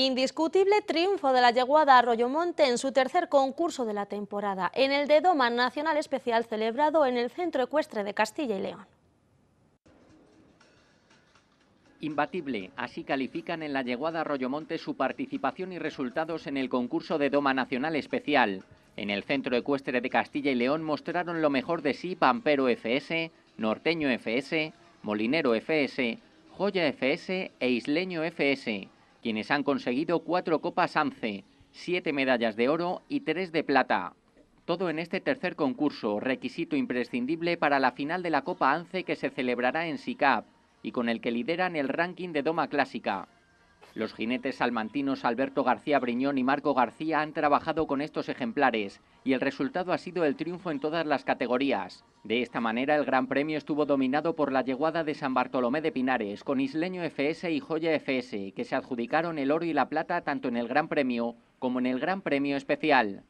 Indiscutible triunfo de la yeguada Arroyo en su tercer concurso de la temporada, en el de Doma Nacional Especial celebrado en el Centro Ecuestre de Castilla y León. Imbatible, así califican en la yeguada Arroyo su participación y resultados en el concurso de Doma Nacional Especial. En el Centro Ecuestre de Castilla y León mostraron lo mejor de sí Pampero FS, Norteño FS, Molinero FS, Joya FS e Isleño FS quienes han conseguido cuatro copas ANCE, siete medallas de oro y tres de plata. Todo en este tercer concurso, requisito imprescindible para la final de la Copa ANCE que se celebrará en SICAP y con el que lideran el ranking de Doma Clásica. Los jinetes salmantinos Alberto García Briñón y Marco García han trabajado con estos ejemplares y el resultado ha sido el triunfo en todas las categorías. De esta manera, el Gran Premio estuvo dominado por la yeguada de San Bartolomé de Pinares, con Isleño FS y Joya FS, que se adjudicaron el oro y la plata tanto en el Gran Premio como en el Gran Premio Especial.